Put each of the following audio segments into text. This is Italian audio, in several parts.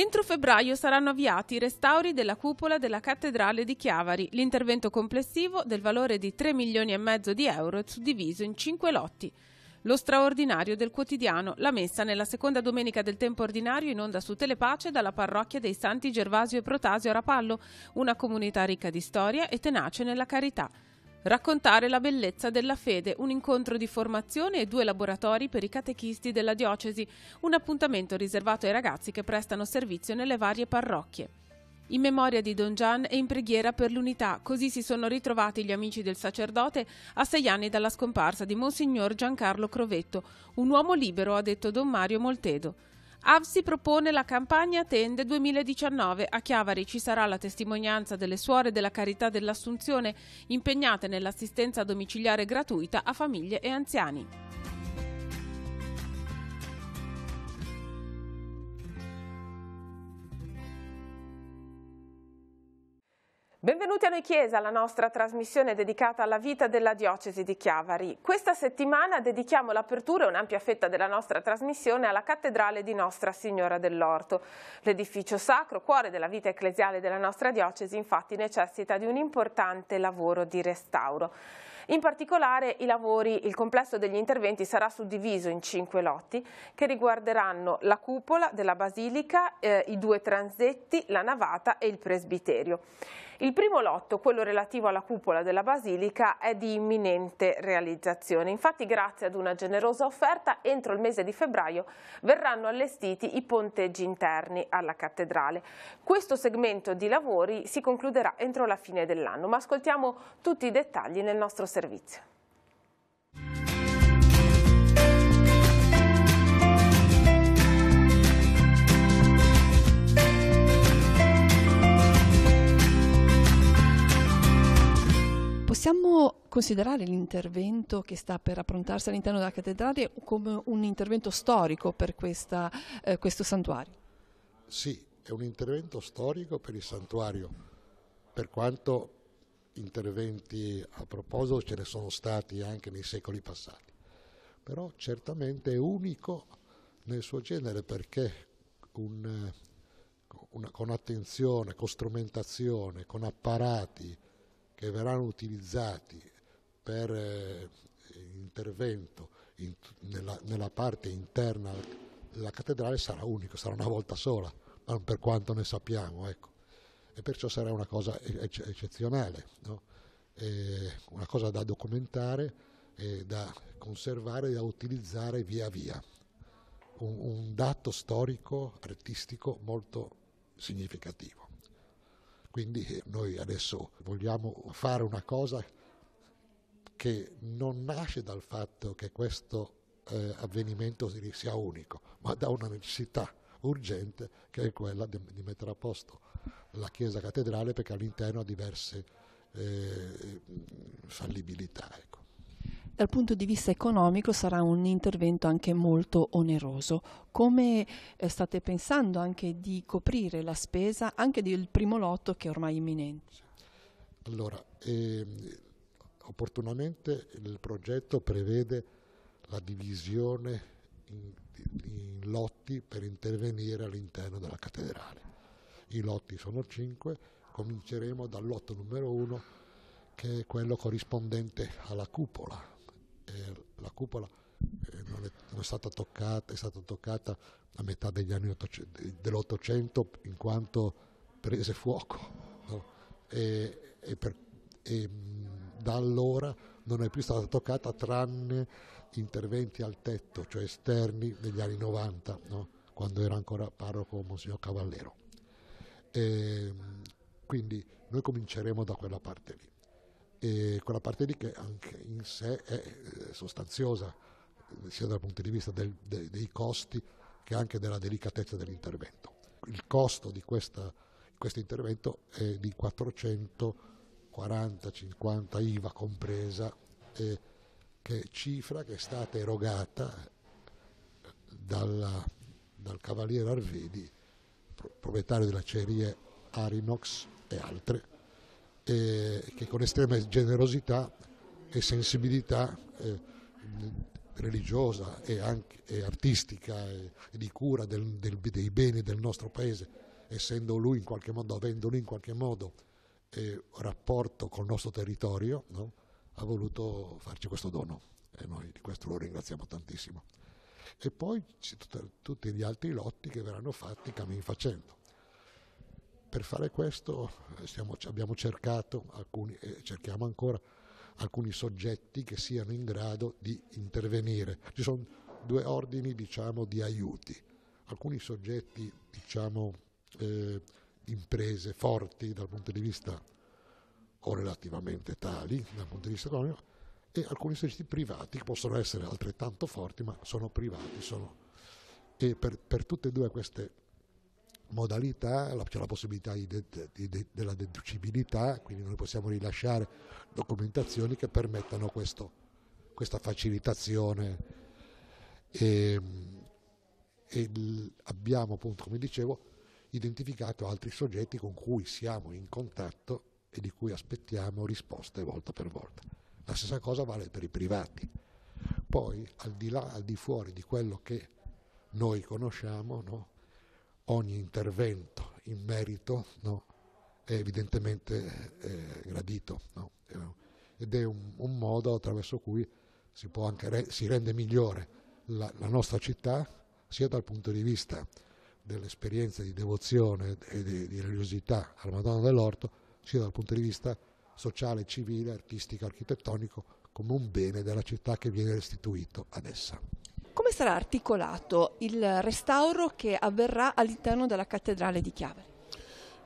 Entro febbraio saranno avviati i restauri della cupola della cattedrale di Chiavari, l'intervento complessivo del valore di 3 milioni e mezzo di euro è suddiviso in 5 lotti. Lo straordinario del quotidiano, la messa nella seconda domenica del tempo ordinario in onda su Telepace dalla parrocchia dei Santi Gervasio e Protasio a Rapallo, una comunità ricca di storia e tenace nella carità. Raccontare la bellezza della fede, un incontro di formazione e due laboratori per i catechisti della diocesi, un appuntamento riservato ai ragazzi che prestano servizio nelle varie parrocchie. In memoria di Don Gian e in preghiera per l'unità, così si sono ritrovati gli amici del sacerdote a sei anni dalla scomparsa di Monsignor Giancarlo Crovetto, un uomo libero, ha detto Don Mario Moltedo. Avsi propone la campagna Tende 2019. A Chiavari ci sarà la testimonianza delle suore della Carità dell'Assunzione impegnate nell'assistenza domiciliare gratuita a famiglie e anziani. Benvenuti a Noi Chiesa, la nostra trasmissione dedicata alla vita della diocesi di Chiavari. Questa settimana dedichiamo l'apertura e un'ampia fetta della nostra trasmissione alla cattedrale di Nostra Signora dell'Orto. L'edificio sacro, cuore della vita ecclesiale della nostra diocesi, infatti necessita di un importante lavoro di restauro. In particolare lavori, il complesso degli interventi sarà suddiviso in cinque lotti che riguarderanno la cupola della basilica, eh, i due transetti, la navata e il presbiterio. Il primo lotto, quello relativo alla cupola della Basilica, è di imminente realizzazione. Infatti grazie ad una generosa offerta entro il mese di febbraio verranno allestiti i ponteggi interni alla cattedrale. Questo segmento di lavori si concluderà entro la fine dell'anno, ma ascoltiamo tutti i dettagli nel nostro servizio. Possiamo considerare l'intervento che sta per approntarsi all'interno della cattedrale come un intervento storico per questa, eh, questo santuario? Sì, è un intervento storico per il santuario, per quanto interventi a proposito ce ne sono stati anche nei secoli passati, però certamente è unico nel suo genere perché un, eh, una, con attenzione, con strumentazione, con apparati, che verranno utilizzati per eh, intervento in, nella, nella, parte interna della cattedrale sarà unico, sarà una volta sola, ma per quanto ne sappiamo, ecco. E perciò sarà una cosa eccezionale, no? una cosa da documentare, da conservare e da utilizzare via via. Un, un dato storico, artistico molto significativo. Quindi eh, noi adesso vogliamo fare una cosa che non nasce dal fatto che questo eh, avvenimento sia unico, ma da una necessità urgente che è quella di, di mettere a posto la chiesa cattedrale perché all'interno ha diverse eh, fallibilità. Ecco dal punto di vista economico sarà un intervento anche molto oneroso. Come eh, state pensando anche di coprire la spesa anche del primo lotto che è ormai imminente? Allora, ehm, opportunamente il progetto prevede la divisione in, in lotti per intervenire all'interno della cattedrale. I lotti sono cinque, cominceremo dal lotto numero uno che è quello corrispondente alla cupola eh, la cupola eh, non, è, non, è, stata toccata, è stata toccata a metà degli anni dell'Ottocento in quanto prese fuoco no? e, e, per, e, da allora non è più stata toccata tranne interventi al tetto, cioè esterni degli anni 90, no? quando era ancora parroco Monsignor Cavallero. E, ehm, quindi noi cominceremo da quella parte lì e quella parte lì che anche in sé è eh, sostanziosa sia dal punto di vista del, de, dei costi che anche della delicatezza dell'intervento. Il costo di questa, questo intervento è di 440-50 IVA compresa, eh, che cifra che è stata erogata dalla, dal cavaliere Arvedi, proprietario della cerie Arinox e altre, eh, che con estrema generosità e sensibilità eh, religiosa e, anche, e artistica e, e, di cura del, del, dei beni del nostro paese, essendo lui in qualche modo, avendo lui in qualche modo eh, rapporto col nostro territorio, no? ha voluto farci questo dono e noi di questo lo ringraziamo tantissimo. E poi tutta, tutti gli altri lotti che verranno fatti cammin facendo. Per fare questo stiamo, abbiamo cercato alcuni, e cerchiamo ancora alcuni soggetti che siano in grado di intervenire. Ci sono due ordini diciamo, di aiuti, alcuni soggetti, diciamo, eh, imprese forti dal punto di vista o relativamente tali dal punto di vista economico e alcuni soggetti privati che possono essere altrettanto forti ma sono privati sono... e per, per tutte e due queste modalità, c'è la possibilità di de, di della deducibilità, quindi noi possiamo rilasciare documentazioni che permettano questo, questa facilitazione. Ehm, e, e abbiamo appunto, come dicevo, identificato altri soggetti con cui siamo in contatto e di cui aspettiamo risposte volta per volta. La stessa cosa vale per i privati. Poi, al di là, al di fuori di quello che noi conosciamo, no? ogni intervento in merito no, è evidentemente eh, gradito no? Eh, ed è un, un, modo attraverso cui si, può anche re, si rende migliore la, la, nostra città sia dal punto di vista dell'esperienza di devozione e di, di religiosità alla Madonna dell'Orto, sia dal punto di vista sociale, civile, artistico, architettonico, come un bene della città che viene restituito ad essa. Come sarà articolato il restauro che avverrà all'interno della cattedrale di Chiavari?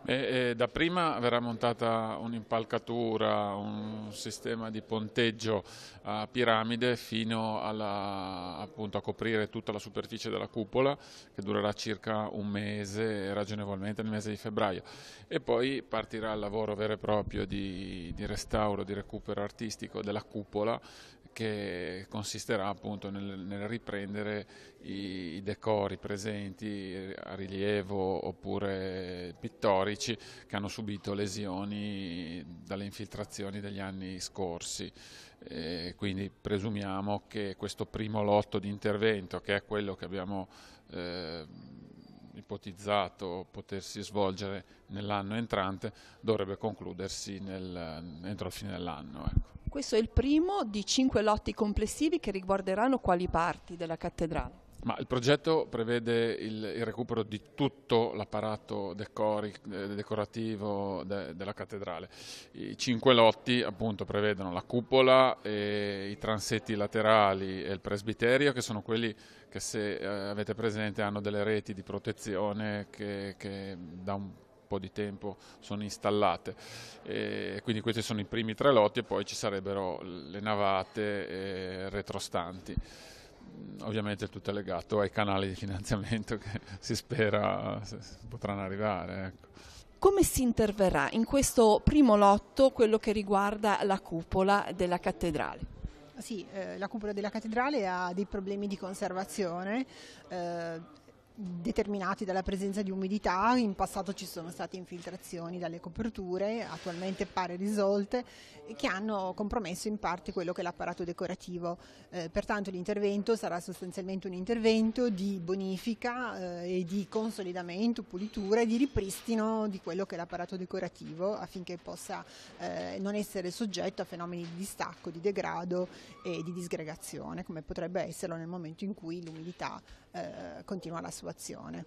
Eh, eh, da prima verrà montata un'impalcatura, un sistema di ponteggio a piramide fino alla, appunto, a coprire tutta la superficie della cupola che durerà circa un mese, ragionevolmente nel mese di febbraio e poi partirà il lavoro vero e proprio di, di restauro, di recupero artistico della cupola che consisterà appunto nel, nel riprendere i, i, decori presenti a rilievo oppure pittorici che hanno subito lesioni dalle infiltrazioni degli anni scorsi. E quindi presumiamo che questo primo lotto di intervento, che è quello che abbiamo eh, ipotizzato potersi svolgere nell'anno entrante, dovrebbe concludersi nel, entro il fine dell'anno. Ecco. Questo è il primo di cinque lotti complessivi che riguarderanno quali parti della cattedrale? Ma il progetto prevede il, il recupero di tutto l'apparato decori, eh, decorativo de, della cattedrale. I cinque lotti appunto, prevedono la cupola, i transetti laterali e il presbiterio che sono quelli che se eh, avete presente hanno delle reti di protezione che, che da un po' di tempo sono installate. E quindi questi sono i primi tre lotti e poi ci sarebbero le navate retrostanti. Ovviamente tutto è legato ai canali di finanziamento che si spera potranno arrivare. Ecco. Come si interverrà in questo primo lotto quello che riguarda la cupola della cattedrale? Sì, eh, la cupola della cattedrale ha dei problemi di conservazione, eh, determinati dalla presenza di umidità, in passato ci sono state infiltrazioni dalle coperture, attualmente pare risolte, che hanno compromesso in parte quello che è l'apparato decorativo. Eh, pertanto l'intervento sarà sostanzialmente un intervento di bonifica eh, e di consolidamento, pulitura e di ripristino di quello che è l'apparato decorativo affinché possa eh, non essere soggetto a fenomeni di distacco, di degrado e di disgregazione, come potrebbe esserlo nel momento in cui l'umidità eh, continua la sua azione.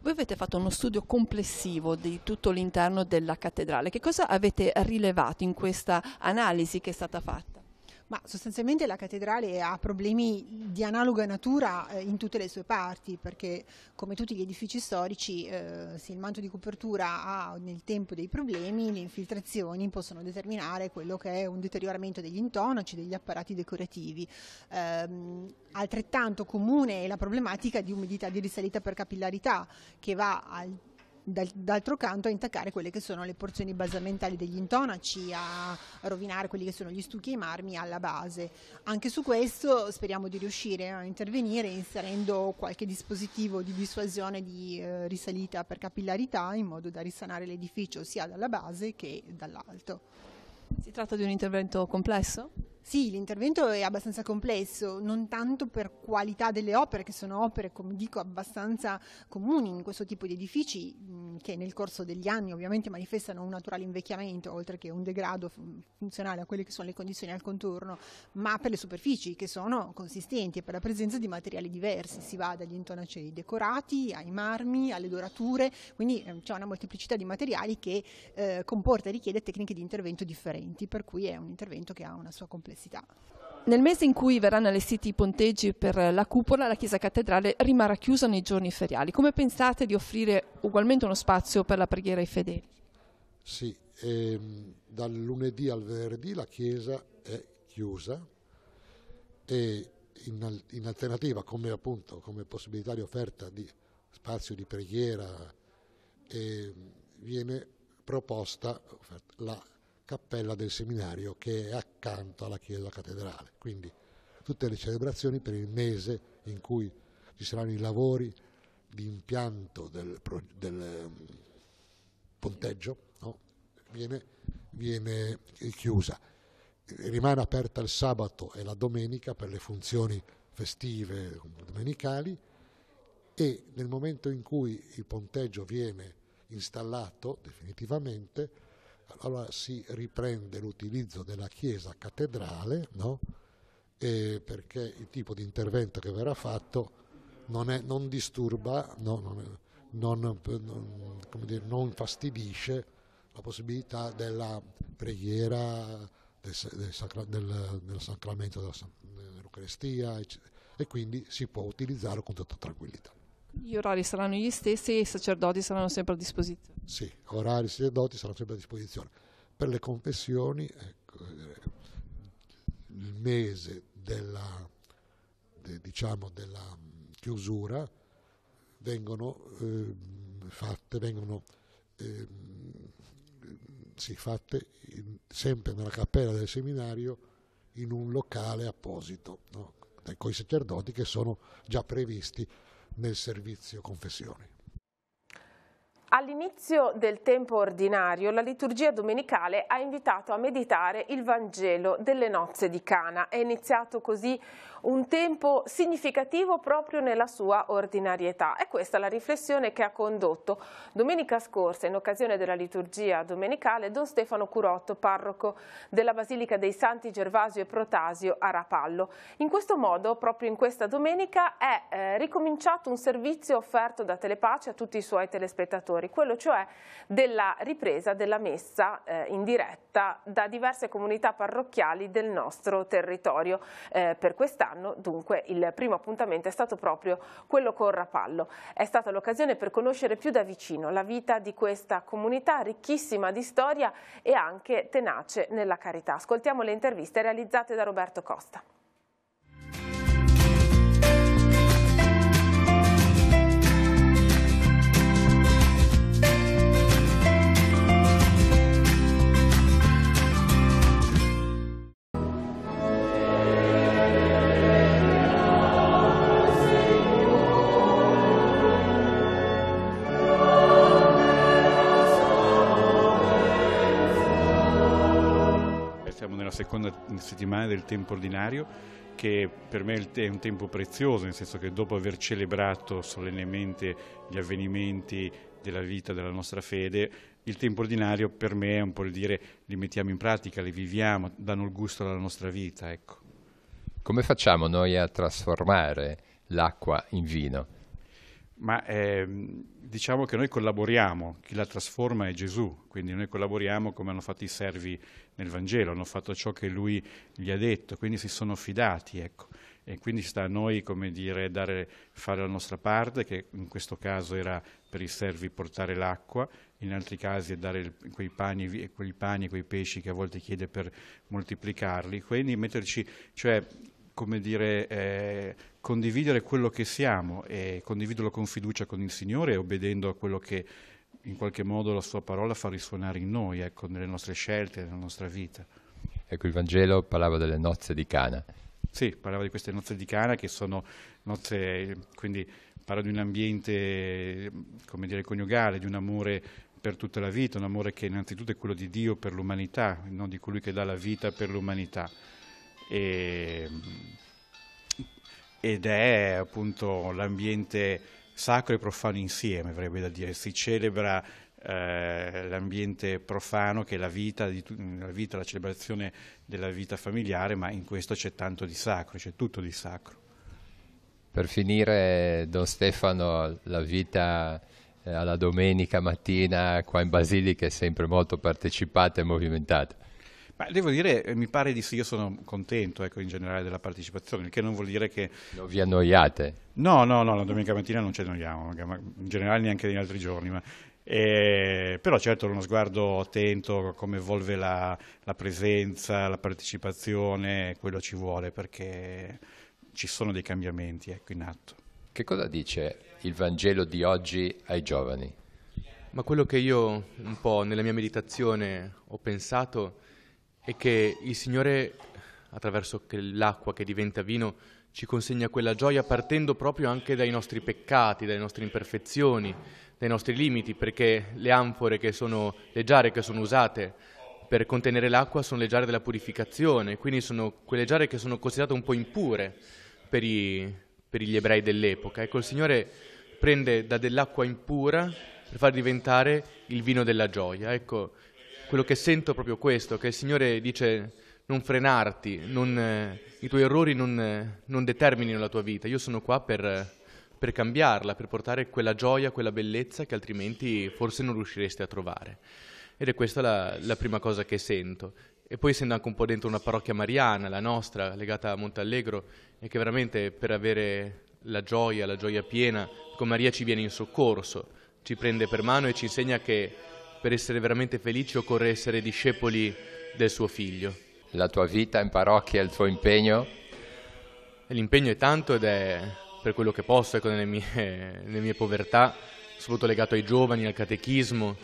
Voi avete fatto uno studio complessivo di tutto l'interno della cattedrale, che cosa avete rilevato in questa analisi che è stata fatta? Ma sostanzialmente la cattedrale ha problemi di analoga natura eh, in tutte le sue parti, perché come tutti gli edifici storici, eh, se il manto di copertura ha nel tempo dei problemi, le infiltrazioni possono determinare quello che è un deterioramento degli intonaci, degli apparati decorativi. Eh, altrettanto comune è la problematica di umidità di risalita per capillarità, che va al d'altro canto a intaccare quelle che sono le porzioni basamentali degli intonaci, a rovinare quelli che sono gli stucchi e i marmi alla base. Anche su questo speriamo di riuscire a intervenire inserendo qualche dispositivo di dissuasione di eh, risalita per capillarità in modo da risanare l'edificio sia dalla base che dall'alto. Si tratta di un intervento complesso? Sì, l'intervento è abbastanza complesso, non tanto per qualità delle opere, che sono opere, come dico, abbastanza comuni in questo tipo di edifici, mhmm, che nel corso degli anni ovviamente manifestano un naturale invecchiamento, oltre che un degrado funzionale a quelle che sono le condizioni al contorno, ma per le superfici che sono consistenti e per la presenza di materiali diversi, si va dagli intonacei decorati ai marmi, alle dorature, quindi ehm, c'è una molteplicità di materiali che eh, comporta e richiede tecniche di intervento differenti, per cui è un intervento che ha una sua complessità dell'università. Nel mese in cui verranno allestiti i ponteggi per la cupola, la chiesa cattedrale rimarrà chiusa nei giorni feriali. Come pensate di offrire ugualmente uno spazio per la preghiera ai fedeli? Sì, ehm, dal lunedì al venerdì la chiesa è chiusa e in, in alternativa come, appunto, come possibilità di offerta di spazio di preghiera eh, viene proposta la cappella del seminario che è accanto alla chiesa cattedrale. Quindi tutte le celebrazioni per il mese in cui ci saranno i lavori di impianto del, del mm, ponteggio no? viene, viene chiusa. Rimane aperta il sabato e la domenica per le funzioni festive domenicali e nel momento in cui il ponteggio viene installato definitivamente allora si riprende l'utilizzo della chiesa cattedrale, no? perché il tipo di intervento che verrà fatto non, è, non disturba, non, non, dire, non, fastidisce la possibilità della preghiera del, del, sacra, del, del sacramento dell'Eucarestia e quindi si può utilizzare con tutta tranquillità. Gli orari saranno gli stessi e i sacerdoti saranno sempre a disposizione? Sì, orari e sacerdoti saranno sempre a disposizione. Per le confessioni, ecco, eh, il mese della, de, diciamo, della mm, chiusura vengono eh, fatte, vengono eh, sì, fatte in, sempre nella cappella del seminario in un locale apposito, no? con i sacerdoti che sono già previsti nel servizio confessioni. All'inizio del tempo ordinario la liturgia domenicale ha invitato a meditare il Vangelo delle nozze di Cana. È iniziato così un tempo significativo proprio nella sua ordinarietà. E questa è la riflessione che ha condotto domenica scorsa in occasione della liturgia domenicale Don Stefano Curotto, parroco della Basilica dei Santi Gervasio e Protasio a Rapallo. In questo modo, proprio in questa domenica, è eh, ricominciato un servizio offerto da Telepace a tutti i suoi telespettatori, quello cioè della ripresa della messa eh, in diretta da diverse comunità parrocchiali del nostro territorio. Eh, per quest'anno quest'anno, dunque il primo appuntamento è stato proprio quello con Rapallo. È stata l'occasione per conoscere più da vicino la vita di questa comunità ricchissima di storia e anche tenace nella carità. Ascoltiamo le interviste realizzate da Roberto Costa. seconda settimana del tempo ordinario che per me è un tempo prezioso, nel senso che dopo aver celebrato solennemente gli avvenimenti della vita, della nostra fede, il tempo ordinario per me è un po' il dire li mettiamo in pratica, li viviamo, danno il gusto alla nostra vita. Ecco. Come facciamo noi a trasformare l'acqua in vino? ma eh, diciamo che noi collaboriamo, chi la trasforma è Gesù, quindi noi collaboriamo come hanno fatto i servi nel Vangelo, hanno fatto ciò che lui gli ha detto, quindi si sono fidati, ecco. E quindi sta a noi, come dire, dare, fare la nostra parte, che in questo caso era per i servi portare l'acqua, in altri casi è dare quei pani e quei, quei pesci che a volte chiede per moltiplicarli, quindi metterci, cioè, come dire, eh, condividere quello che siamo e condividerlo con fiducia con il Signore e obbedendo a quello che in qualche modo la sua parola fa risuonare in noi, ecco, nelle nostre scelte, nella nostra vita. Ecco, il Vangelo parlava delle nozze di Cana. Sì, parlava di queste nozze di Cana che sono nozze, quindi parla di un ambiente, come dire, coniugale, di un amore per tutta la vita, un amore che innanzitutto è quello di Dio per l'umanità, non di colui che dà la vita per l'umanità. E ed è appunto l'ambiente sacro e profano insieme, avrebbe da dire, si celebra eh, l'ambiente profano che è la vita, la vita, la celebrazione della vita familiare, ma in questo c'è tanto di sacro, c'è tutto di sacro. Per finire, Don Stefano, la vita eh, alla domenica mattina qua in Basilica è sempre molto partecipata e movimentata. Ma devo dire, eh, mi pare di sì, io sono contento ecco, in generale della partecipazione, il che non vuol dire che... Non vi annoiate? No, no, no, la domenica mattina non ci annoiamo, in generale neanche negli altri giorni, ma... Eh, però certo uno sguardo attento a come evolve la, la, presenza, la partecipazione, quello ci vuole perché ci sono dei cambiamenti ecco, in atto. Che cosa dice il Vangelo di oggi ai giovani? Ma quello che io un po' nella mia meditazione ho pensato e che il Signore, attraverso l'acqua che diventa vino, ci consegna quella gioia partendo proprio anche dai nostri peccati, dalle nostre imperfezioni, dai nostri limiti, perché le anfore che sono, le giare che sono usate per contenere l'acqua sono le giare della purificazione, quindi sono quelle giare che sono considerate un po' impure per, i, per gli ebrei dell'epoca. Ecco, il Signore prende da dell'acqua impura per far diventare il vino della gioia. Ecco, quello che sento è proprio questo, che il Signore dice non frenarti, non, eh, i tuoi errori non, eh, non, determinino la tua vita, io sono qua per, eh, per, cambiarla, per portare quella gioia, quella bellezza che altrimenti forse non riusciresti a trovare. Ed è questa la, la prima cosa che sento. E poi essendo anche un po' dentro una parrocchia mariana, la nostra, legata a Montallegro, e che veramente per avere la gioia, la gioia piena, con Maria ci viene in soccorso, ci prende per mano e ci insegna che per essere veramente felici occorre essere discepoli del suo figlio. La tua vita in parrocchia, il tuo impegno? L'impegno è tanto ed è per quello che posso, ecco, nelle mie, nelle mie povertà, soprattutto legato ai giovani, al catechismo,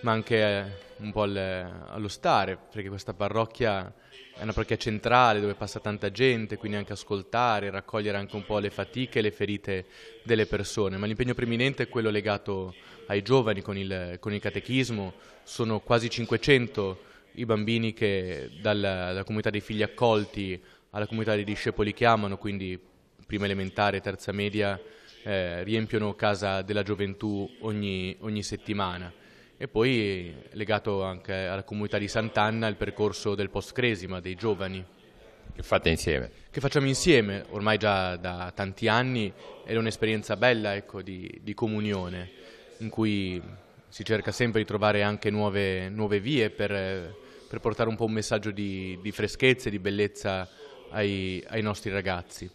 ma anche eh, un po' al, allo stare, perché questa parrocchia è una parrocchia centrale dove passa tanta gente, quindi anche ascoltare, raccogliere anche un po' le fatiche e le ferite delle persone, ma l'impegno preminente è quello legato ai giovani con il, con il catechismo, sono quasi 500 i bambini che dalla, dalla comunità dei figli accolti alla comunità dei discepoli chiamano, quindi prima elementare, terza media, eh, riempiono casa della gioventù ogni, ogni settimana. E poi legato anche alla comunità di Sant'Anna il percorso del post-cresima, dei giovani. Che fate insieme? Che facciamo insieme, ormai già da tanti anni, ed è un'esperienza bella ecco, di, di, comunione, in cui si cerca sempre di trovare anche nuove, nuove vie per, per, portare un po' un messaggio di, di freschezza e di bellezza ai, ai nostri ragazzi.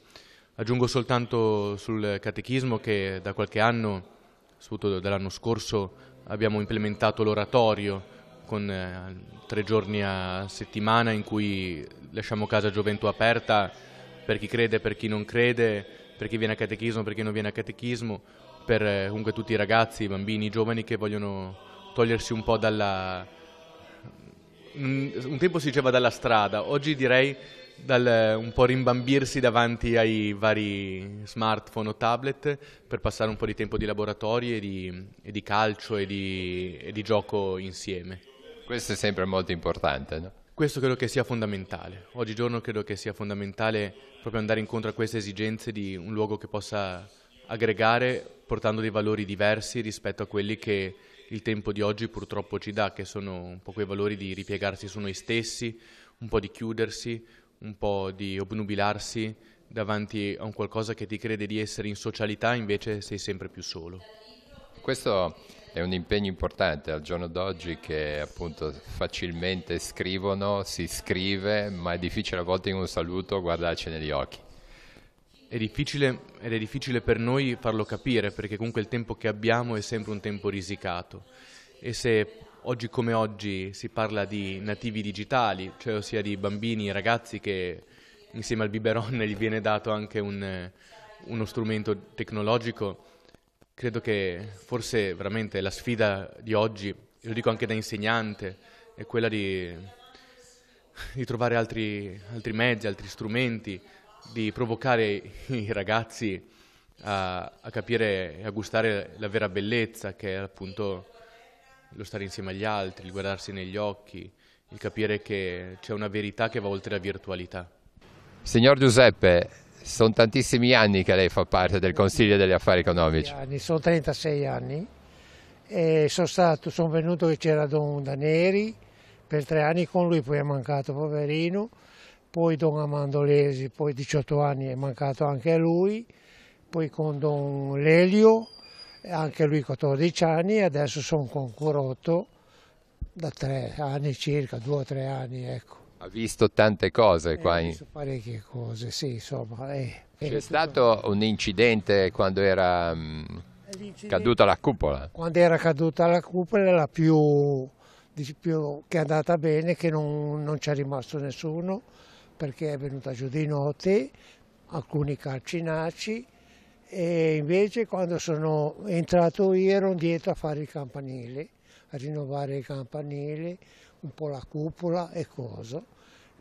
Aggiungo soltanto sul catechismo che da qualche anno, soprattutto dall'anno scorso, abbiamo implementato l'oratorio con eh, tre giorni a settimana in cui lasciamo casa gioventù aperta per chi crede per chi non crede, per chi viene a catechismo, per chi non viene a catechismo, per eh, comunque tutti i ragazzi, i bambini, i giovani che vogliono togliersi un po' dalla... un tempo si diceva dalla strada, oggi direi dal eh, un po' rimbambirsi davanti ai vari smartphone o tablet per passare un po' di tempo di laboratorio e di, e di calcio e di, e di, gioco insieme. Questo è sempre molto importante, no? Questo credo che sia fondamentale. Oggigiorno credo che sia fondamentale proprio andare incontro a queste esigenze di un luogo che possa aggregare portando dei valori diversi rispetto a quelli che il tempo di oggi purtroppo ci dà, che sono un po' quei valori di ripiegarsi su noi stessi, un po' di chiudersi, un po' di obnubilarsi davanti a un qualcosa che ti crede di essere in socialità, invece sei sempre più solo. Questo è un impegno importante al giorno d'oggi che appunto facilmente scrivono, si scrive, ma è difficile a volte in un saluto guardarci negli occhi. È difficile ed è difficile per noi farlo capire perché comunque il tempo che abbiamo è sempre un tempo risicato e se Oggi come oggi si parla di nativi digitali, cioè ossia di bambini e ragazzi che insieme al biberon gli viene dato anche un, uno strumento tecnologico. Credo che forse veramente la sfida di oggi, lo dico anche da insegnante, è quella di, di trovare altri, altri, mezzi, altri strumenti, di provocare i ragazzi a, a capire e a gustare la vera bellezza che è appunto lo stare insieme agli altri, il guardarsi negli occhi, il capire che c'è una verità che va oltre la virtualità. Signor Giuseppe, sono tantissimi anni che lei fa parte del Consiglio degli Affari Economici. Anni, sono 36 anni e sono, stato, sono venuto che c'era Don Daneri per tre anni, con lui poi è mancato poverino, poi Don Amandolesi, poi 18 anni è mancato anche lui, poi con Don Lelio anche lui 14 anni adesso sono con Corotto da tre anni circa, due o tre anni ecco. Ha visto tante cose qua. Ha visto parecchie cose, sì insomma. Eh, C'è stato un incidente quando era mm, caduta la cupola? Quando era caduta la cupola la più, più che è andata bene, che non, non c'è rimasto nessuno perché è venuta giù di notte, alcuni calcinaci e invece quando sono entrato io ero dietro a fare il campanile, a rinnovare il campanile, un po' la cupola e cosa.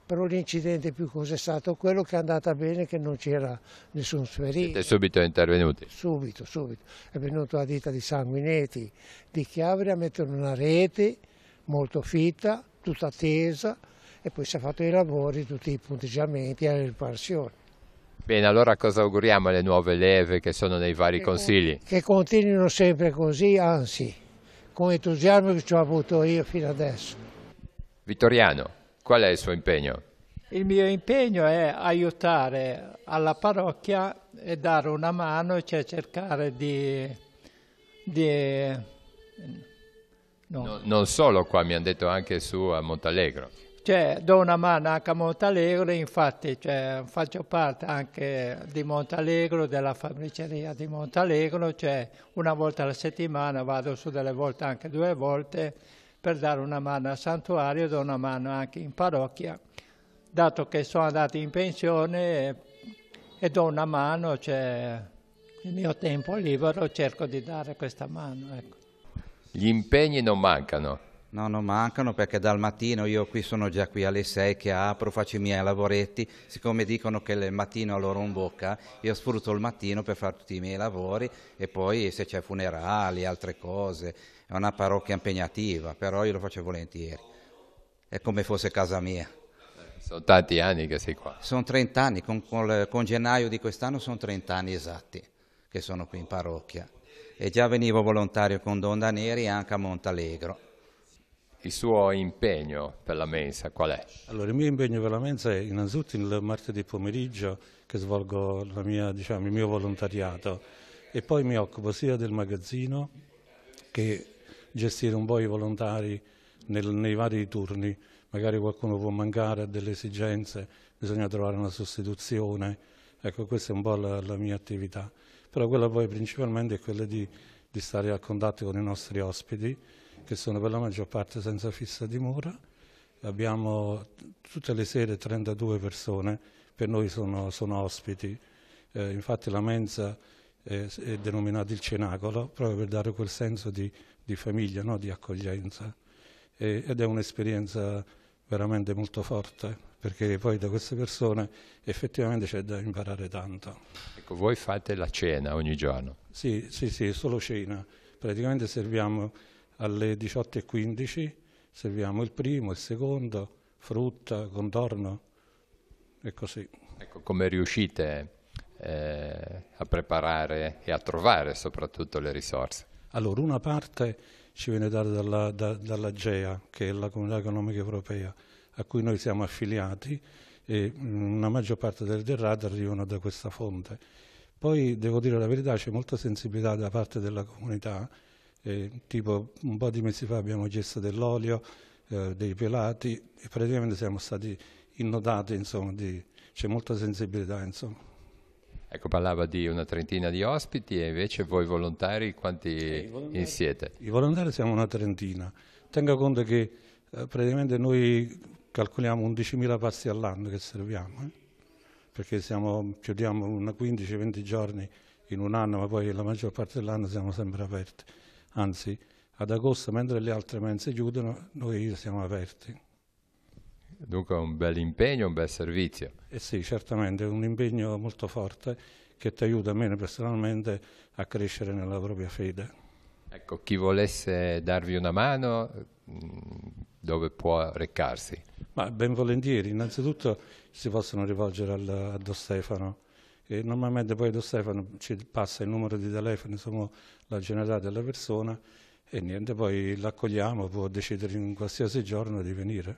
Però l'incidente più cosa è stato quello che è andata bene che non c'era nessun ferito. Siete subito intervenuti? Subito, subito. È venuta la ditta di Sanguinetti di Chiavri a mettere una rete molto fitta, tutta tesa e poi si è fatto i lavori, tutti i punteggiamenti e le riparazioni. Bene, allora cosa auguriamo alle nuove leve che sono nei vari che consigli? Che continuino sempre così, anzi, con entusiasmo che ci ho avuto io fino adesso. Vittoriano, qual è il suo impegno? Il mio impegno è aiutare alla parrocchia e dare una mano, cioè cercare di... di... No. No, non solo qua, mi hanno detto anche su a Montalegro. Cioè, do una mano anche a Montalegro, infatti cioè, faccio parte anche di Montalegro, della fabbriceria di Montalegro, cioè, una volta alla settimana vado su delle volte anche due volte per dare una mano al santuario, do una mano anche in parrocchia, dato che sono andato in pensione e, eh, e do una mano, cioè, il mio tempo libero cerco di dare questa mano. Ecco. Gli impegni non mancano. No, non mancano perché dal mattino io qui sono già qui alle 6 che apro, faccio i miei lavoretti, siccome dicono che il mattino a loro in bocca, io sfrutto il mattino per fare tutti i miei lavori e poi se c'è funerali, altre cose, è una parrocchia impegnativa, però io lo faccio volentieri, è come fosse casa mia. Sono tanti anni che sei qua. Sono 30 anni, con, con, con gennaio di quest'anno sono 30 anni esatti che sono qui in parrocchia e già venivo volontario con Donda Neri anche a Montalegro il suo impegno per la mensa qual è? Allora, il mio impegno per la mensa è innanzitutto il martedì pomeriggio che svolgo mia, diciamo, il mio volontariato e poi mi occupo sia del magazzino che gestire un po' i volontari nel, nei vari turni. Magari qualcuno può mancare, ha delle esigenze, bisogna trovare una sostituzione. Ecco, questa è un po' la, la mia attività. Però quella poi principalmente è quella di, di stare a contatto con i nostri ospiti che sono per la maggior parte senza fissa dimora. Abbiamo tutte le sere 32 persone, per noi sono, sono ospiti. Eh, infatti la mensa è, è denominata il cenacolo, proprio per dare quel senso di, di famiglia, no? di accoglienza. E, ed è un'esperienza veramente molto forte, perché poi da queste persone effettivamente c'è da imparare tanto. Ecco, voi fate la cena ogni giorno? Sì, sì, sì, solo cena. Praticamente serviamo alle 18.15 serviamo il primo, il secondo, frutta, contorno e così. Ecco, come riuscite eh, a preparare e a trovare soprattutto le risorse? Allora, una parte ci viene data dalla, da, dalla GEA, che è la Comunità Economica Europea, a cui noi siamo affiliati e mm, una maggior parte delle derrate arrivano da questa fonte. Poi devo dire la verità, c'è molta sensibilità da parte della comunità eh, tipo un po' di mesi fa abbiamo chiesto dell'olio, eh, dei pelati e praticamente siamo stati innodati, insomma, c'è molta sensibilità. Insomma. Ecco, parlava di una trentina di ospiti e invece voi volontari quanti eh, volontari, siete? I volontari siamo una trentina. Tenga conto che eh, praticamente noi calcoliamo 11.000 passi all'anno che serviamo, eh? perché siamo, chiudiamo 15-20 giorni in un anno, ma poi la maggior parte dell'anno siamo sempre aperti anzi ad agosto mentre le altre mense chiudono noi siamo aperti. Dunque è un bel impegno, un bel servizio. Eh sì, certamente, è un impegno molto forte che ti aiuta a me personalmente a crescere nella propria fede. Ecco, chi volesse darvi una mano, mm, dove può recarsi? Ma ben volentieri, innanzitutto si possono rivolgere al, a Don Stefano. E normalmente poi Don Stefano ci passa il numero di telefono, insomma, la generalità della persona e niente, poi l'accogliamo, può decidere in qualsiasi giorno di venire.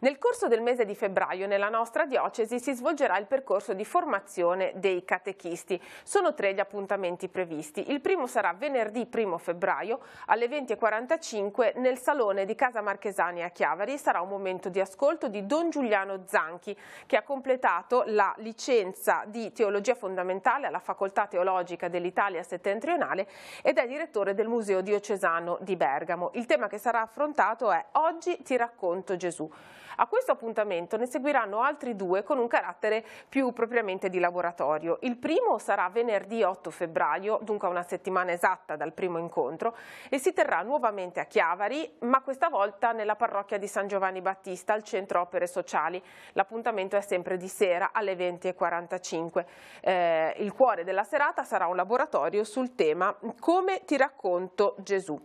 Nel corso del mese di febbraio nella nostra diocesi si svolgerà il percorso di formazione dei catechisti. Sono tre gli appuntamenti previsti. Il primo sarà venerdì 1 febbraio alle 20.45 nel Salone di Casa Marchesani a Chiavari. Sarà un momento di ascolto di Don Giuliano Zanchi che ha completato la licenza di Teologia Fondamentale alla Facoltà Teologica dell'Italia Settentrionale ed è direttore del Museo Diocesano di Bergamo. Il tema che sarà affrontato è Oggi ti racconto Gesù. A questo appuntamento ne seguiranno altri due con un carattere più propriamente di laboratorio. Il primo sarà venerdì 8 febbraio, dunque a una settimana esatta dal primo incontro, e si terrà nuovamente a Chiavari, ma questa volta nella parrocchia di San Giovanni Battista, al Centro Opere Sociali. L'appuntamento è sempre di sera alle 20.45. Eh, il cuore della serata sarà un laboratorio sul tema Come ti racconto Gesù.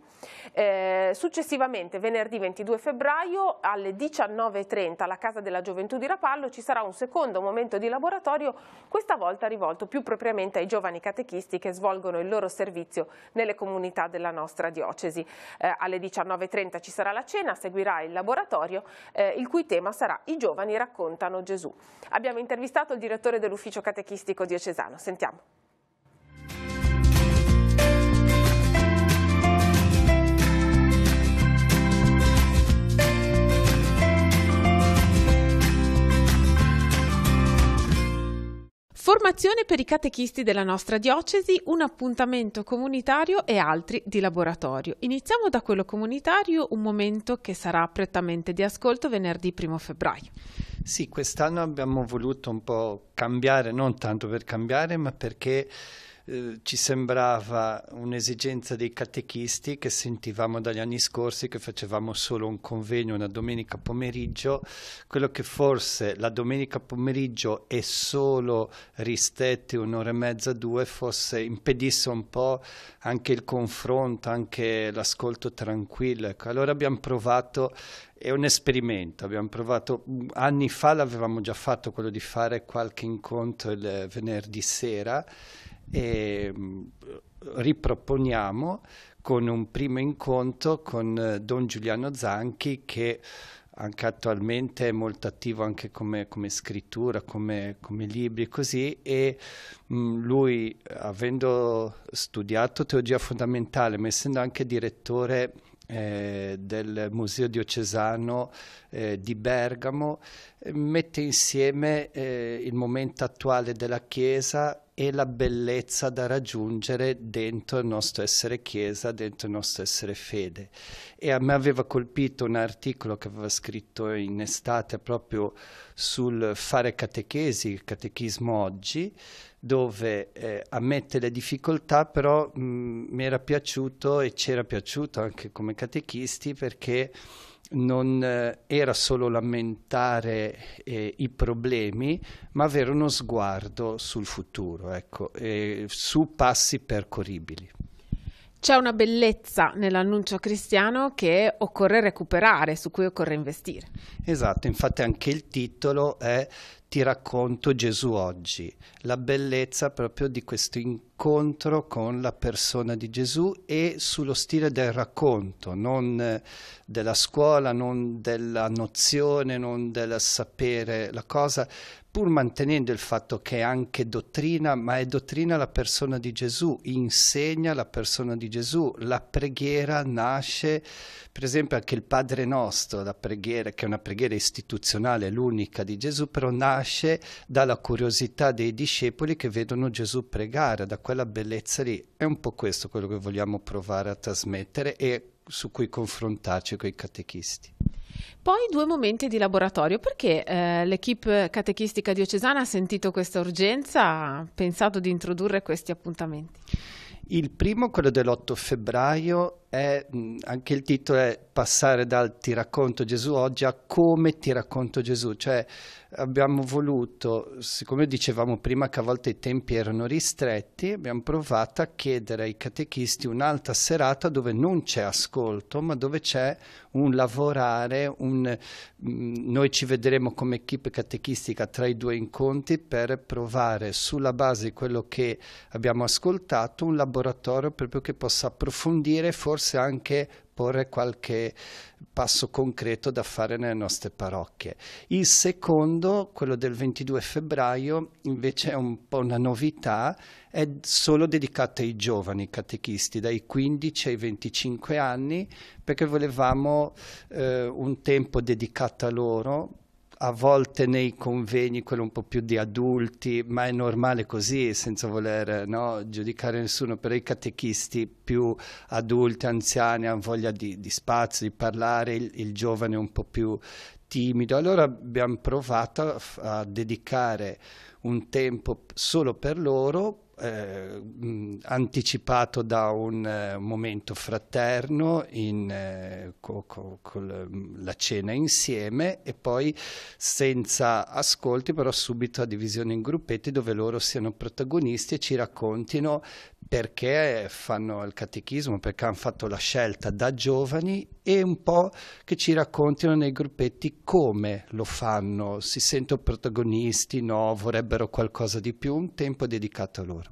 Eh, successivamente, venerdì 22 febbraio, alle 19.30, 19.30 alla Casa della Gioventù di Rapallo ci sarà un secondo momento di laboratorio, questa volta rivolto più propriamente ai giovani catechisti che svolgono il loro servizio nelle comunità della nostra diocesi. Eh, alle 19.30 ci sarà la cena, seguirà il laboratorio, eh, il cui tema sarà I giovani raccontano Gesù. Abbiamo intervistato il direttore dell'ufficio catechistico diocesano, sentiamo. Formazione per i catechisti della nostra diocesi, un appuntamento comunitario e altri di laboratorio. Iniziamo da quello comunitario, un momento che sarà prettamente di ascolto venerdì 1 febbraio. Sì, quest'anno abbiamo voluto un po' cambiare, non tanto per cambiare, ma perché eh, ci sembrava un'esigenza dei catechisti che sentivamo dagli anni scorsi che facevamo solo un convegno una domenica pomeriggio, quello che forse la domenica pomeriggio e solo ristetti un'ora e mezza, due, fosse, impedisse un po' anche il confronto, anche l'ascolto tranquillo. Ecco, allora abbiamo provato è un esperimento, abbiamo provato mm, anni fa l'avevamo già fatto quello di fare qualche incontro il venerdì sera e mm, riproponiamo con un primo incontro con eh, Don Giuliano Zanchi che anche attualmente è molto attivo anche come, come scrittura, come, come, libri così e mh, mm, lui avendo studiato teologia fondamentale ma essendo anche direttore eh, del Museo Diocesano eh, di Bergamo mette insieme eh, il momento attuale della Chiesa e la bellezza da raggiungere dentro il nostro essere Chiesa, dentro il nostro essere fede. E a me aveva colpito un articolo che aveva scritto in estate proprio sul fare catechesi, il catechismo oggi, dove eh, ammette le difficoltà, però mh, mm, mi era piaciuto e c'era piaciuto anche come catechisti perché non eh, era solo lamentare eh, i problemi, ma avere uno sguardo sul futuro, ecco, eh, su passi percorribili. C'è una bellezza nell'annuncio cristiano che occorre recuperare, su cui occorre investire. Esatto, infatti anche il titolo è ti racconto Gesù oggi, la bellezza proprio di questo incontro con la persona di Gesù e sullo stile del racconto, non eh, della scuola, non della nozione, non del sapere la cosa, pur mantenendo il fatto che è anche dottrina, ma è dottrina la persona di Gesù, insegna la persona di Gesù, la preghiera nasce, per esempio anche il Padre nostro, la preghiera che è una preghiera istituzionale, l'unica di Gesù, però nasce dalla curiosità dei discepoli che vedono Gesù pregare, da quella bellezza lì. È un po' questo quello che vogliamo provare a trasmettere e su cui confrontarci con i catechisti. Poi due momenti di laboratorio, perché eh, l'equipe catechistica diocesana ha sentito questa urgenza, ha pensato di introdurre questi appuntamenti? Il primo, quello dell'8 febbraio, è, mm, anche il titolo è passare dal ti racconto Gesù oggi a come ti racconto Gesù, cioè abbiamo voluto, siccome dicevamo prima che a volte i tempi erano ristretti, abbiamo provato a chiedere ai catechisti un'altra serata dove non c'è ascolto, ma dove c'è un lavorare, un, mm, noi ci vedremo come equipe catechistica tra i due incontri per provare sulla base di quello che abbiamo ascoltato un laboratorio proprio che possa approfondire forse forse anche porre qualche passo concreto da fare nelle nostre parrocchie. Il secondo, quello del 22 febbraio, invece è un po' una novità, è solo dedicato ai giovani catechisti, dai 15 ai 25 anni, perché volevamo eh, un tempo dedicato a loro a volte nei convegni, quello un po' più di adulti, ma è normale così, senza voler no, giudicare nessuno, però i catechisti più adulti, anziani, hanno voglia di, di spazio, di parlare, il, il giovane è un po' più timido. Allora abbiamo provato a, a dedicare un tempo solo per loro eh, mm, anticipato da un eh, momento fraterno in, eh, con co, co mm, la cena insieme e poi senza ascolti però subito a divisione in gruppetti dove loro siano protagonisti e ci raccontino perché fanno il catechismo, perché hanno fatto la scelta da giovani e un po' che ci raccontino nei gruppetti come lo fanno, si sentono protagonisti, no, vorrebbero qualcosa di più, un tempo dedicato a loro.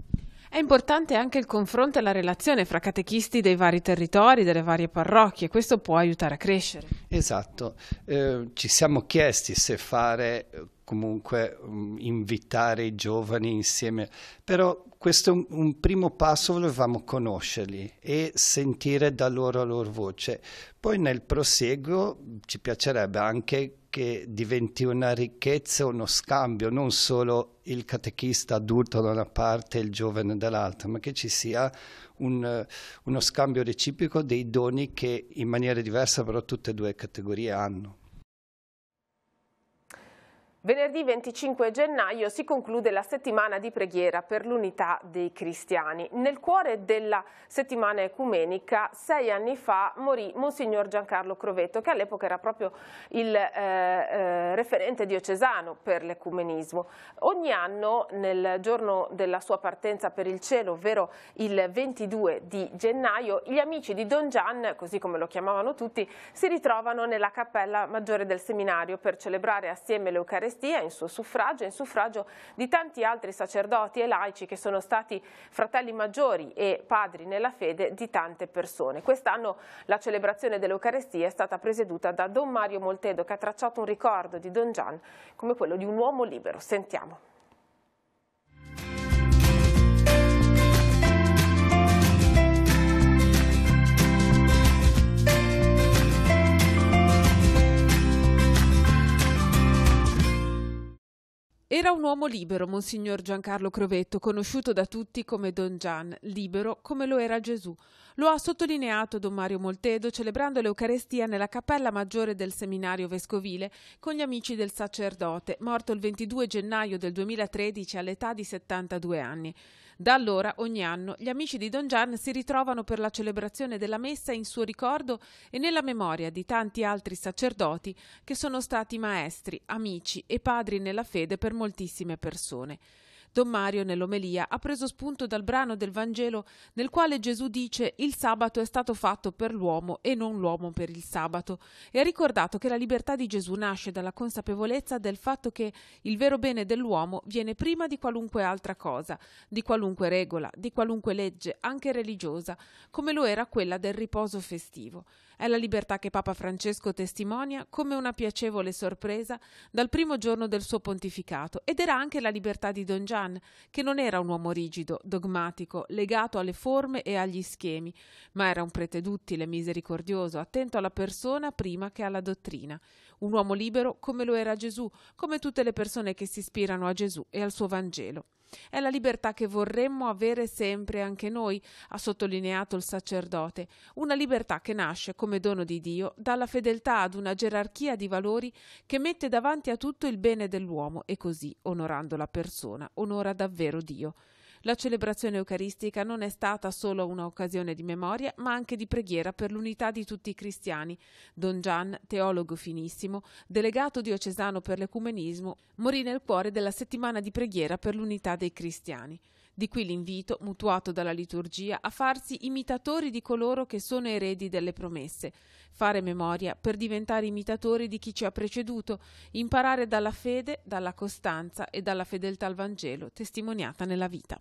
È importante anche il confronto e la relazione fra catechisti dei vari territori, delle varie parrocchie, questo può aiutare a crescere. Esatto, eh, ci siamo chiesti se fare eh, comunque mm, invitare i giovani insieme, però questo è un primo passo, volevamo conoscerli e sentire da loro la loro voce. Poi nel proseguo ci piacerebbe anche che diventi una ricchezza, uno scambio, non solo il catechista adulto da una parte e il giovane dall'altra, ma che ci sia un, uno scambio reciproco dei doni che in maniera diversa però tutte e due categorie hanno. Venerdì 25 gennaio si conclude la settimana di preghiera per l'unità dei cristiani. Nel cuore della settimana ecumenica, sei anni fa morì Monsignor Giancarlo Crovetto, che all'epoca era proprio il eh, eh referente diocesano per l'ecumenismo. Ogni anno, nel giorno della sua partenza per il cielo, ovvero il 22 di gennaio, gli amici di Don Gian, così come lo chiamavano tutti, si ritrovano nella cappella maggiore del seminario per celebrare assieme l'Eucaristia sacrestia, in suo suffragio e in suffragio di tanti altri sacerdoti e laici che sono stati fratelli maggiori e padri nella fede di tante persone. Quest'anno la celebrazione dell'Eucarestia è stata presieduta da Don Mario Moltedo che ha tracciato un ricordo di Don Gian come quello di un uomo libero. Sentiamo. Era un uomo libero, Monsignor Giancarlo Crovetto, conosciuto da tutti come Don Gian, libero come lo era Gesù. Lo ha sottolineato Don Mario Moltedo celebrando l'Eucarestia nella Cappella Maggiore del Seminario Vescovile con gli amici del sacerdote, morto il 22 gennaio del 2013 all'età di 72 anni. Da allora, ogni anno, gli amici di Don Gian si ritrovano per la celebrazione della messa in suo ricordo e nella memoria di tanti altri sacerdoti che sono stati maestri, amici e padri nella fede per moltissime persone. Don Mario nell'omelia ha preso spunto dal brano del Vangelo nel quale Gesù dice il sabato è stato fatto per l'uomo e non l'uomo per il sabato e ha ricordato che la libertà di Gesù nasce dalla consapevolezza del fatto che il vero bene dell'uomo viene prima di qualunque altra cosa, di qualunque regola, di qualunque legge, anche religiosa, come lo era quella del riposo festivo. È la libertà che Papa Francesco testimonia come una piacevole sorpresa dal primo giorno del suo pontificato ed era anche la libertà di Don Gian, che non era un uomo rigido, dogmatico, legato alle forme e agli schemi, ma era un prete duttile, misericordioso, attento alla persona prima che alla dottrina. Un uomo libero come lo era Gesù, come tutte le persone che si ispirano a Gesù e al suo Vangelo. È la libertà che vorremmo avere sempre anche noi, ha sottolineato il sacerdote, una libertà che nasce come dono di Dio dalla fedeltà ad una gerarchia di valori che mette davanti a tutto il bene dell'uomo e così, onorando la persona, onora davvero Dio. La celebrazione eucaristica non è stata solo un'occasione di memoria, ma anche di preghiera per l'unità di tutti i cristiani. Don Gian, teologo finissimo, delegato diocesano per l'ecumenismo, morì nel cuore della settimana di preghiera per l'unità dei cristiani. Di qui l'invito, mutuato dalla liturgia, a farsi imitatori di coloro che sono eredi delle promesse, fare memoria per diventare imitatori di chi ci ha preceduto, imparare dalla fede, dalla costanza e dalla fedeltà al Vangelo testimoniata nella vita.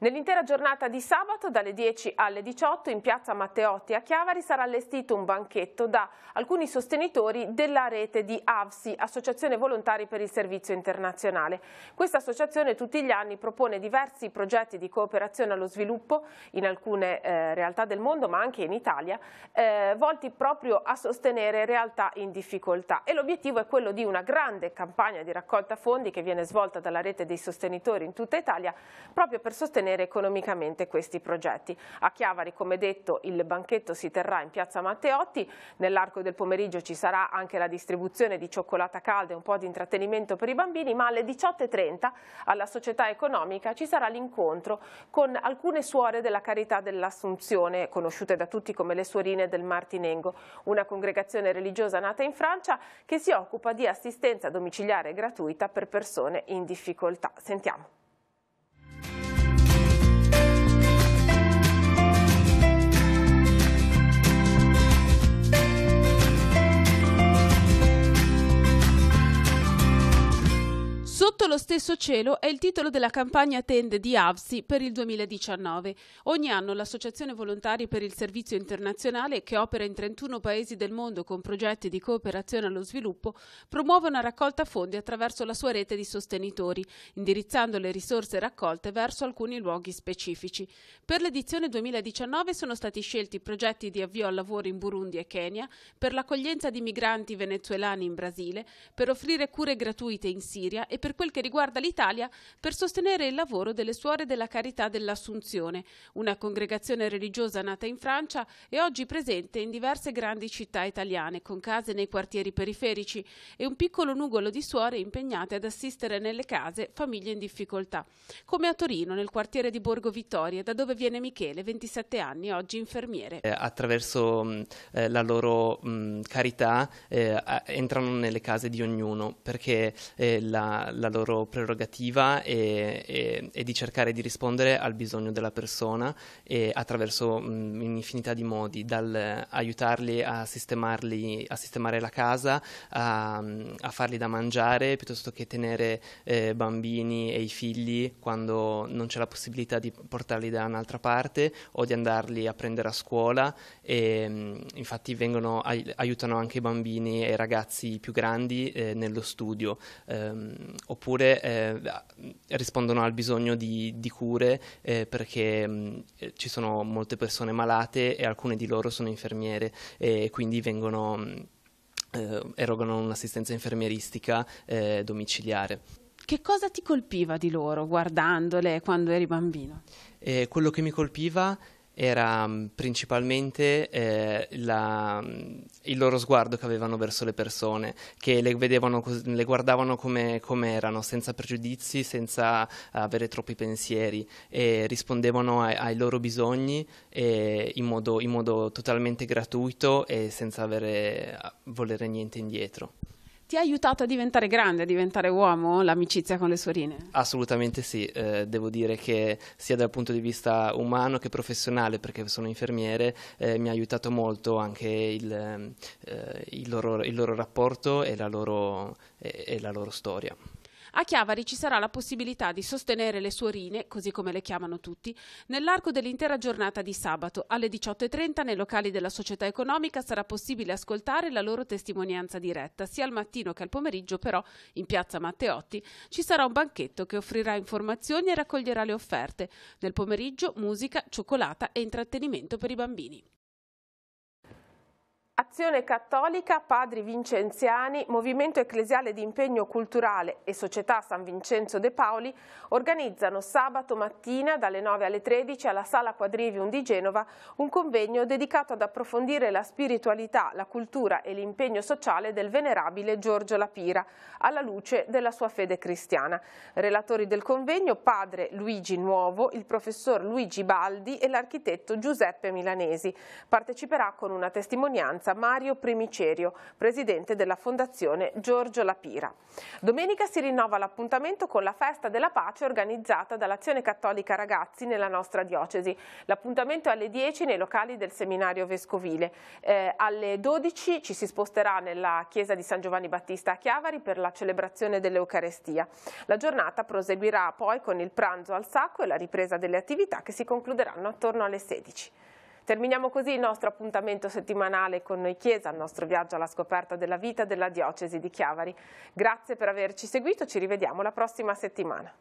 Nell'intera giornata di sabato dalle 10 alle 18 in piazza Matteotti a Chiavari sarà allestito un banchetto da alcuni sostenitori della rete di AVSI, Associazione Volontari per il Servizio Internazionale. Questa associazione tutti gli anni propone diversi progetti di cooperazione allo sviluppo in alcune eh, realtà del mondo ma anche in Italia, eh, volti proprio a sostenere realtà in difficoltà e l'obiettivo è quello di una grande campagna di raccolta fondi che viene svolta dalla rete dei sostenitori in tutta Italia proprio per sostenere sostenere economicamente questi progetti. A Chiavari, come detto, il banchetto si terrà in piazza Matteotti, nell'arco del pomeriggio ci sarà anche la distribuzione di cioccolata calda e un po' di intrattenimento per i bambini, ma alle 18.30 alla società economica ci sarà l'incontro con alcune suore della Carità dell'Assunzione, conosciute da tutti come le suorine del Martinengo, una congregazione religiosa nata in Francia che si occupa di assistenza domiciliare gratuita per persone in difficoltà. Sentiamo. Sotto lo stesso cielo è il titolo della campagna Tende di AVSI per il 2019. Ogni anno l'Associazione Volontari per il Servizio Internazionale, che opera in 31 paesi del mondo con progetti di cooperazione allo sviluppo, promuove una raccolta fondi attraverso la sua rete di sostenitori, indirizzando le risorse raccolte verso alcuni luoghi specifici. Per l'edizione 2019 sono stati scelti progetti di avvio al lavoro in Burundi e Kenya, per l'accoglienza di migranti venezuelani in Brasile, per offrire cure gratuite in Siria e per quel che riguarda l'Italia per sostenere il lavoro delle Suore della Carità dell'Assunzione, una congregazione religiosa nata in Francia e oggi presente in diverse grandi città italiane, con case nei quartieri periferici e un piccolo nugolo di suore impegnate ad assistere nelle case famiglie in difficoltà, come a Torino, nel quartiere di Borgo Vittoria, da dove viene Michele, 27 anni, oggi infermiere. Eh, attraverso mm, eh, la loro mh, mm, carità eh, entrano nelle case di ognuno, perché eh, la, la la loro prerogativa e, e, e, di cercare di rispondere al bisogno della persona e attraverso mh, un'infinità di modi, dal aiutarli a, a sistemare la casa, a, a, farli da mangiare, piuttosto che tenere eh, bambini e i figli quando non c'è la possibilità di portarli da un'altra parte o di andarli a prendere a scuola. E, mh, infatti vengono, aiutano anche i bambini e i ragazzi più grandi eh, nello studio. Ehm, oppure eh, rispondono al bisogno di, di cure eh, perché mh, mm, ci sono molte persone malate e alcune di loro sono infermiere e quindi vengono, mh, mm, eh, erogano un'assistenza infermieristica eh, domiciliare. Che cosa ti colpiva di loro guardandole quando eri bambino? Eh, quello che mi colpiva era mm, principalmente eh, la, mm, il loro sguardo che avevano verso le persone, che le, vedevano, le guardavano come, come, erano, senza pregiudizi, senza eh, avere troppi pensieri, e rispondevano ai, ai loro bisogni e, in, modo, in modo totalmente gratuito e senza avere, eh, volere niente indietro. Ti ha aiutato a diventare grande, a diventare uomo, l'amicizia con le suorine? Assolutamente sì, eh, devo dire che sia dal punto di vista umano che professionale, perché sono infermiere, eh, mi ha aiutato molto anche il, eh, il, loro, il loro, rapporto e la loro, e, e la loro storia. A Chiavari ci sarà la possibilità di sostenere le suorine, così come le chiamano tutti, nell'arco dell'intera giornata di sabato. Alle 18.30 nei locali della società economica sarà possibile ascoltare la loro testimonianza diretta, sia al mattino che al pomeriggio però in piazza Matteotti ci sarà un banchetto che offrirà informazioni e raccoglierà le offerte. Nel pomeriggio musica, cioccolata e intrattenimento per i bambini. Azione Cattolica, Padri Vincenziani, Movimento Ecclesiale di Impegno Culturale e Società San Vincenzo De Paoli organizzano sabato mattina dalle 9 alle 13 alla Sala Quadrivium di Genova un convegno dedicato ad approfondire la spiritualità, la cultura e l'impegno sociale del venerabile Giorgio Lapira alla luce della sua fede cristiana. Relatori del convegno padre Luigi Nuovo, il professor Luigi Baldi e l'architetto Giuseppe Milanesi. Parteciperà con una testimonianza piazza Mario Primicerio, presidente della Fondazione Giorgio Lapira. Domenica si rinnova l'appuntamento con la Festa della Pace organizzata dall'Azione Cattolica Ragazzi nella nostra diocesi. L'appuntamento è alle 10 nei locali del seminario vescovile. Eh, alle 12 ci si sposterà nella chiesa di San Giovanni Battista a Chiavari per la celebrazione dell'Eucarestia. La giornata proseguirà poi con il pranzo al sacco e la ripresa delle attività che si concluderanno attorno alle 16. Terminiamo così il nostro appuntamento settimanale con Noi Chiesa, il nostro viaggio alla scoperta della vita della diocesi di Chiavari. Grazie per averci seguito, ci rivediamo la prossima settimana.